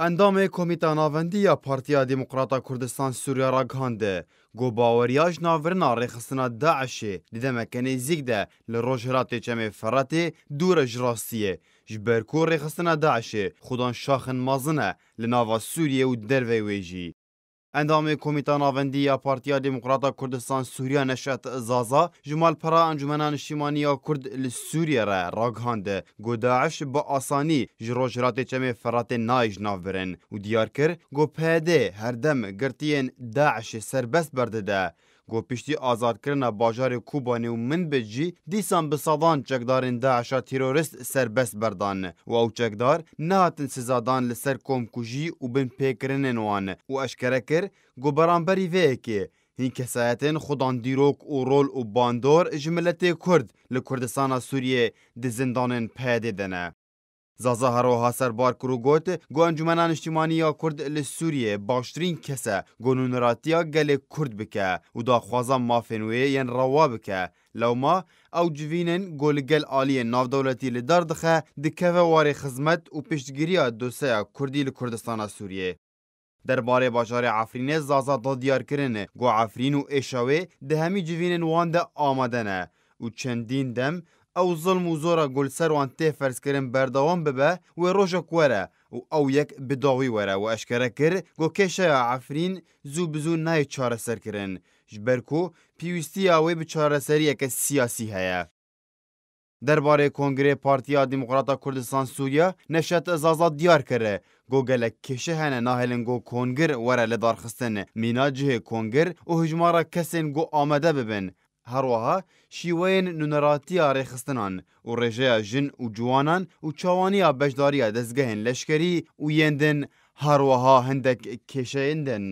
اندام کمیته ناوندی یا پارتیا دموکراتا کردستان سوریا را گهانده گو باوریاش ناورنا رخصنا داعش دیده مکنه زیگ ده لروش هراتی چمه فراتی دور جراستیه جبرکو رخصنا داعش خودان شاخن مازنه لناوا سوریه و دروی ویجی اندام کمیته ناوندی یا پارتیا دموکراتا کردستان سوریا نشات زازا جمال پرا انجمن نشیمانی یا کرد لسوریا را راگهاند گو داعش با آسانی جرو جرات چم فرات نایج ناو برن و دیار کر گو پیده هر دم گرتین داعش سربست برده ده گوپشتî azadkirina bajarê Kubanê û Minbicê jî dîsan bi sadan çekdarên Daişa terorist serbest berdan. E. û ew çekdar nehatin sizadan li ser komkujî û bin pêkirinên wan e. û eşkere kir got beramberî vê yekê hîn kesayetên xudan dîrok û rol û bandor ji miletê Kurd li Kurdistana Sûriyê di zindanên peyedê de ne. زازا هروها سربار کرو گوت گو انجمنان اجتماعی یا کرد ل سوریه باشترین کسه گونونراتیا گل کرد بکه و دا خوازا مافنوی ین روا بکه لو ما او جوینن گولگل آلی ناو دولتی لدار دخه دکوه واری خزمت و پشتگیری دوسه کردی لکردستان سوریه درباره باشار عفرینه زازا دا دیار کرنه گو عفرین و اشاوه ده همی جوینن وان ده آمدنه و چندین دم ئەو زڵم و زۆرە گولسەروان تێفەرزکردن بەردەوام ببە و ڕۆژە کوەرە و ئەو یەک بداوی وەرە و ئەشکرە کرد گۆ کێشەیە ئافرین زوو بزوو نای چارەسەرکردن ژبەرکۆ پێویستی ئەوەی بچارەسەریەکە سیاسی هەیە. دەربارەی کۆنگرێ پارتیا دیموکراتە کوردستان سووریا نەشێت ئەزازات دیار کرێ گۆگەلە کێشە هەنە ناهێلن گۆ کۆنگر وەرە لە دارخستن میناجهێ کۆنگر و هژمارە کەسێن گۆ ئامادە ببن هەروەها شیوەیەن نونەڕاتیە ڕێخستنان و ڕێژەیە ژن و جوانان و چاوانیا بەشداریە دەستگەهێن لەشکری و یێندن هەروەها هەندێک کێشەێندن.